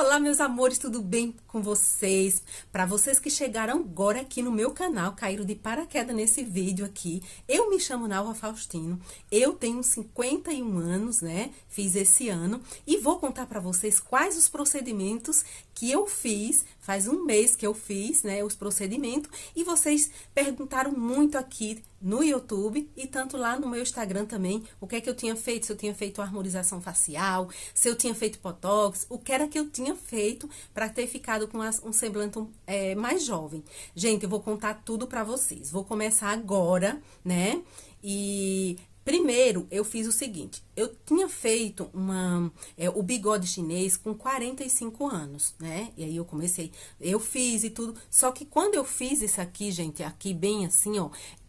Olá, meus amores, tudo bem com vocês? Para vocês que chegaram agora aqui no meu canal, caíram de paraquedas nesse vídeo aqui, eu me chamo Nalva Faustino, eu tenho 51 anos, né? Fiz esse ano e vou contar para vocês quais os procedimentos que eu fiz, faz um mês que eu fiz, né? Os procedimentos e vocês perguntaram muito aqui no YouTube e tanto lá no meu Instagram também, o que é que eu tinha feito, se eu tinha feito harmonização facial, se eu tinha feito botox, o que era que eu tinha feito para ter ficado com um semblante é, mais jovem. Gente, eu vou contar tudo para vocês. Vou começar agora, né? E Primeiro, eu fiz o seguinte: eu tinha feito uma, é, o bigode chinês com 45 anos, né? E aí eu comecei, eu fiz e tudo. Só que quando eu fiz isso aqui, gente, aqui bem assim, ó,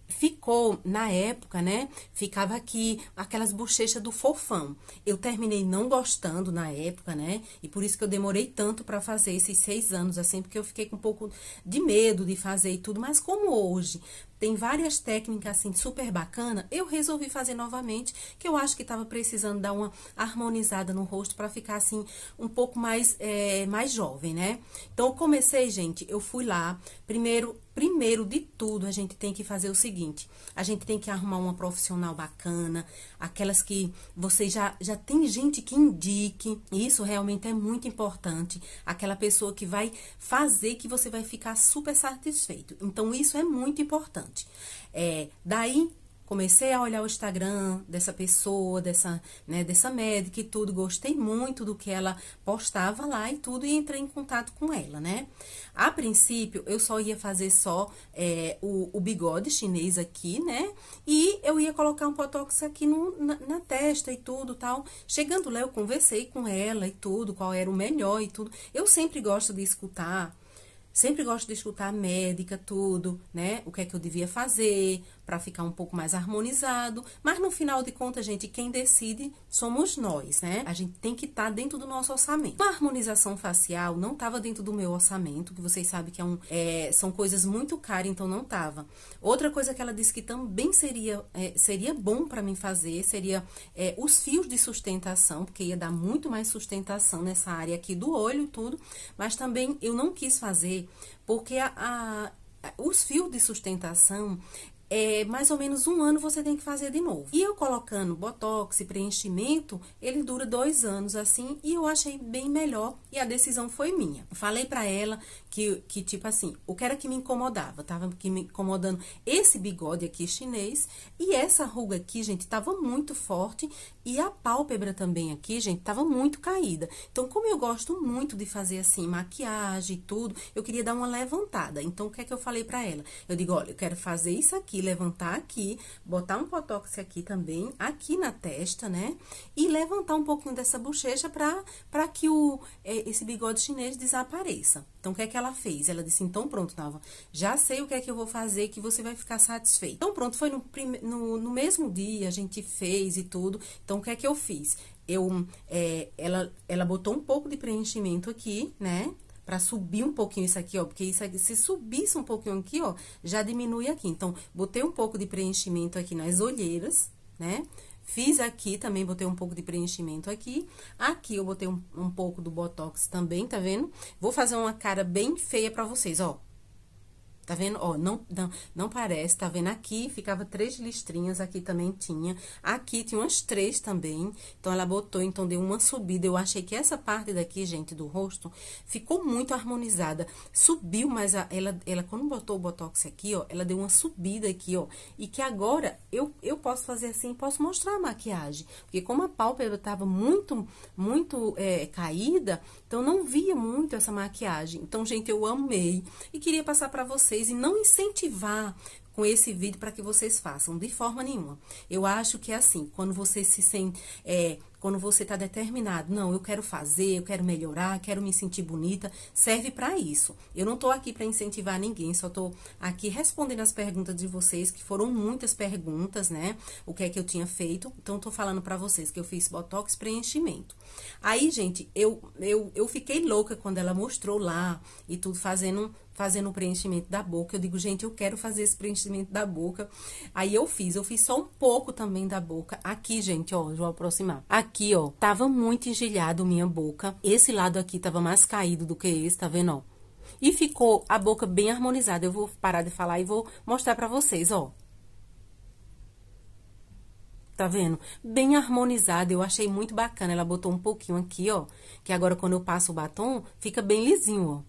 ficou na época, né? Ficava aqui aquelas bochechas do fofão. Eu terminei não gostando na época, né? E por isso que eu demorei tanto para fazer esses seis anos, assim, porque eu fiquei com um pouco de medo de fazer e tudo. Mas como hoje tem várias técnicas assim super bacana. Eu resolvi fazer novamente, que eu acho que estava precisando dar uma harmonizada no rosto para ficar assim um pouco mais é, mais jovem, né? Então eu comecei, gente, eu fui lá. Primeiro, primeiro de tudo, a gente tem que fazer o seguinte: a gente tem que arrumar uma profissional bacana, aquelas que você já já tem gente que indique. Isso realmente é muito importante. Aquela pessoa que vai fazer que você vai ficar super satisfeito. Então isso é muito importante. É, daí comecei a olhar o Instagram dessa pessoa, dessa, né, dessa médica e tudo, gostei muito do que ela postava lá e tudo, e entrei em contato com ela, né? A princípio, eu só ia fazer só é, o, o, bigode chinês aqui, né? E eu ia colocar um botox aqui no, na, na, testa e tudo tal. Chegando lá, eu conversei com ela e tudo, qual era o melhor e tudo. Eu sempre gosto de escutar Sempre gosto de escutar a médica, tudo, né? O que é que eu devia fazer, para ficar um pouco mais harmonizado. Mas no final de contas, gente, quem decide somos nós, né? A gente tem que estar tá dentro do nosso orçamento. A harmonização facial não estava dentro do meu orçamento, que vocês sabem que é um, é, são coisas muito caras, então não estava. Outra coisa que ela disse que também seria, é, seria bom para mim fazer seria é, os fios de sustentação, porque ia dar muito mais sustentação nessa área aqui do olho e tudo, mas também eu não quis fazer porque a, a os fios de sustentação, é, mais ou menos um ano você tem que fazer de novo. E eu colocando botox e preenchimento, ele dura dois anos assim, e eu achei bem melhor e a decisão foi minha. Falei para ela que, que tipo assim, o que era que me incomodava? Tava que me incomodando esse bigode aqui chinês e essa ruga aqui, gente, tava muito forte e a pálpebra também aqui, gente, tava muito caída. Então, como eu gosto muito de fazer assim, maquiagem e tudo, eu queria dar uma levantada. Então, o que é que eu falei para ela? Eu digo, olha, eu quero fazer isso aqui, levantar aqui, botar um botox aqui também, aqui na testa, né? E levantar um pouquinho dessa bochecha para que o, eh, esse bigode chinês desapareça. Então, o que é que ela ela fez. Ela disse: então pronto, Nalva, já sei o que é que eu vou fazer que você vai ficar satisfeito. Então pronto, foi no, no, no mesmo dia, a gente fez e tudo. Então o que é que eu fiz? Eu, é, ela, ela botou um pouco de preenchimento aqui, né? para subir um pouquinho isso aqui, ó, porque isso aqui, se subisse um pouquinho aqui, ó, já diminui aqui. Então, botei um pouco de preenchimento aqui nas olheiras, né? Fiz aqui também, botei um pouco de preenchimento aqui. Aqui eu botei um, um pouco do Botox também, tá vendo? Vou fazer uma cara bem feia pra vocês, ó. Tá vendo? Ó, não, não, não parece, tá vendo? Aqui ficava três listrinhas, aqui também tinha. Aqui tinha umas três também. Então, ela botou, então deu uma subida. Eu achei que essa parte daqui, gente, do rosto, ficou muito harmonizada. Subiu, mas a, ela, ela, quando botou o Botox aqui, ó, ela deu uma subida aqui, ó. E que agora, eu, eu posso fazer assim, posso mostrar a maquiagem. Porque como a pálpebra tava muito, muito é, caída, então não via muito essa maquiagem. Então, gente, eu amei e queria passar para vocês e não incentivar com esse vídeo para que vocês façam de forma nenhuma. Eu acho que é assim, quando vocês se sentem é, quando você está determinado, não, eu quero fazer, eu quero melhorar, quero me sentir bonita, serve para isso. Eu não estou aqui para incentivar ninguém, só estou aqui respondendo as perguntas de vocês, que foram muitas perguntas, né? O que é que eu tinha feito. Então, estou falando para vocês que eu fiz botox preenchimento. Aí, gente, eu, eu, eu fiquei louca quando ela mostrou lá e tudo, fazendo fazendo o preenchimento da boca. Eu digo, gente, eu quero fazer esse preenchimento da boca. Aí eu fiz, eu fiz só um pouco também da boca. Aqui, gente, ó, vou aproximar. Aqui aqui, ó, tava muito engelhado minha boca. Esse lado aqui tava mais caído do que esse, tá vendo, ó? E ficou a boca bem harmonizada. Eu vou parar de falar e vou mostrar pra vocês, ó. Tá vendo? Bem harmonizada, eu achei muito bacana. Ela botou um pouquinho aqui, ó, que agora quando eu passo o batom, fica bem lisinho, ó.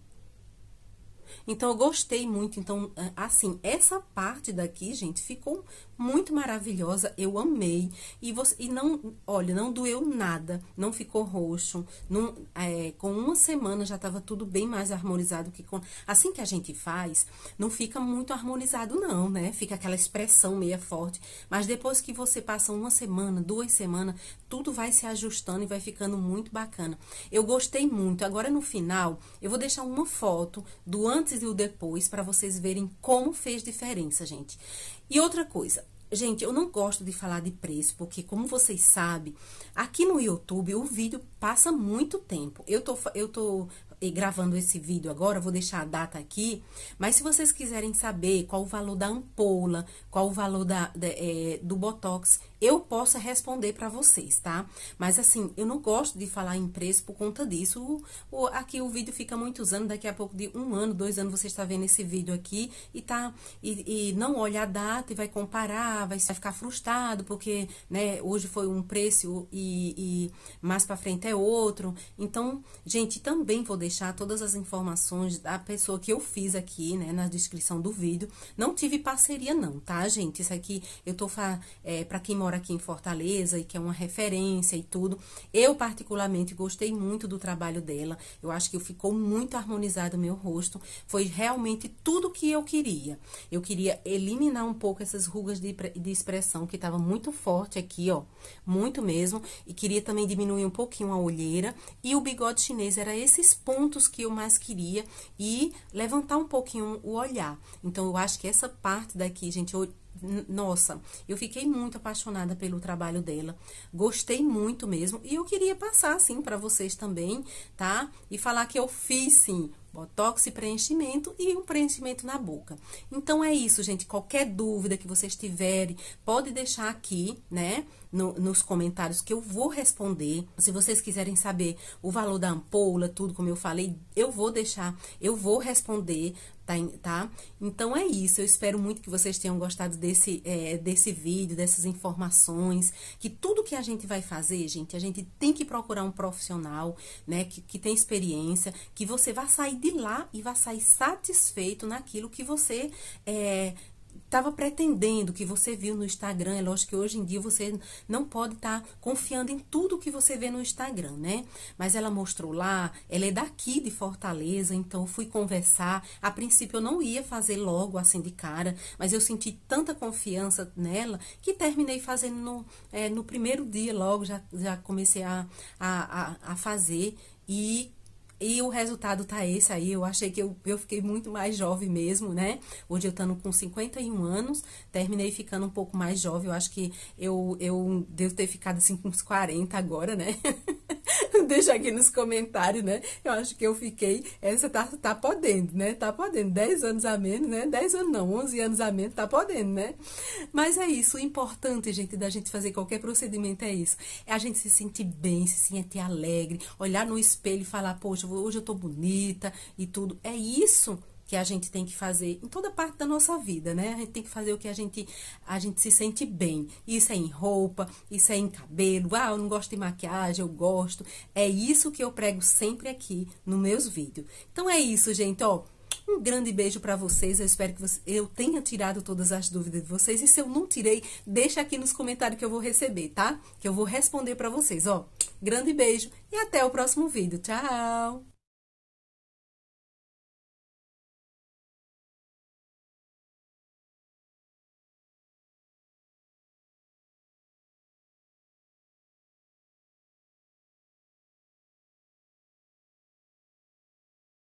Então, eu gostei muito. Então, ah, assim, essa parte daqui, gente, ficou muito maravilhosa. Eu amei. E, você, e não, olha, não doeu nada. Não ficou roxo. Não, é, com uma semana já tava tudo bem mais harmonizado que com... Assim que a gente faz, não fica muito harmonizado, não, né? Fica aquela expressão meia forte. Mas depois que você passa uma semana, duas semanas, tudo vai se ajustando e vai ficando muito bacana. Eu gostei muito. Agora, no final, eu vou deixar uma foto do ano antes e o depois para vocês verem como fez diferença, gente. E outra coisa, Gente, eu não gosto de falar de preço, porque como vocês sabem, aqui no YouTube o vídeo passa muito tempo. Eu tô, eu tô eh, gravando esse vídeo agora, vou deixar a data aqui, mas se vocês quiserem saber qual o valor da ampola, qual o valor da, da é, do Botox, eu possa responder para vocês, tá? Mas assim, eu não gosto de falar em preço por conta disso. O, o, aqui o vídeo fica muitos anos, daqui a pouco de um ano, dois anos você está vendo esse vídeo aqui e tá e, e não olha a data e vai comparar, vai, vai, ficar frustrado porque, né? Hoje foi um preço e, e mais para frente é outro. Então, gente, também vou deixar todas as informações da pessoa que eu fiz aqui, né? Na descrição do vídeo. Não tive parceria não, tá, gente? Isso aqui eu tô é, eh, para quem mora mora aqui em Fortaleza e que é uma referência e tudo. Eu, particularmente, gostei muito do trabalho dela. Eu acho que ficou muito harmonizado o meu rosto. Foi realmente tudo que eu queria. Eu queria eliminar um pouco essas rugas de, de expressão que estava muito forte aqui, ó. Muito mesmo. E queria também diminuir um pouquinho a olheira. E o bigode chinês era esses pontos que eu mais queria. E levantar um pouquinho o olhar. Então, eu acho que essa parte daqui, gente, eu nossa, eu fiquei muito apaixonada pelo trabalho dela, gostei muito mesmo e eu queria passar assim para vocês também, tá? E falar que eu fiz sim botox e preenchimento e um preenchimento na boca. Então é isso, gente. Qualquer dúvida que vocês tiverem, pode deixar aqui, né, no, nos comentários que eu vou responder. Se vocês quiserem saber o valor da ampola, tudo como eu falei, eu vou deixar, eu vou responder, tá? tá? Então é isso. Eu espero muito que vocês tenham gostado desse é, desse vídeo, dessas informações. Que tudo que a gente vai fazer, gente, a gente tem que procurar um profissional, né, que, que tem experiência, que você vá sair de lá e vai sair satisfeito naquilo que você é, estava pretendendo, que você viu no Instagram. É lógico que hoje em dia você não pode estar tá confiando em tudo que você vê no Instagram, né? Mas ela mostrou lá, ela é daqui de Fortaleza, então fui conversar. A princípio eu não ia fazer logo assim de cara, mas eu senti tanta confiança nela que terminei fazendo no, é, no primeiro dia logo, já, já comecei a, a, a, a fazer. E e o resultado tá esse aí. Eu achei que eu, eu fiquei muito mais jovem mesmo, né? Hoje eu estando com 51 anos, terminei ficando um pouco mais jovem. Eu acho que eu, eu devo ter ficado assim com uns 40 agora, né? deixa aqui nos comentários, né? Eu acho que eu fiquei, essa tá, tá podendo, né? Tá podendo, 10 anos a menos, né? 10 anos não, 11 anos a menos, tá podendo, né? Mas é isso, o importante, gente, da gente fazer qualquer procedimento é isso. É a gente se sentir bem, se sentir alegre, olhar no espelho e falar, poxa, hoje eu tô bonita e tudo. É isso que a gente tem que fazer em toda parte da nossa vida, né? A gente tem que fazer o que a gente, a gente se sente bem. Isso é em roupa, isso é em cabelo. Ah, eu não gosto de maquiagem, eu gosto. É isso que eu prego sempre aqui nos meus vídeos. Então é isso, gente, ó. Um grande beijo para vocês. Eu espero que você, eu tenha tirado todas as dúvidas de vocês. E se eu não tirei, deixa aqui nos comentários que eu vou receber, tá? Que eu vou responder para vocês, ó. Grande beijo e até o próximo vídeo. Tchau!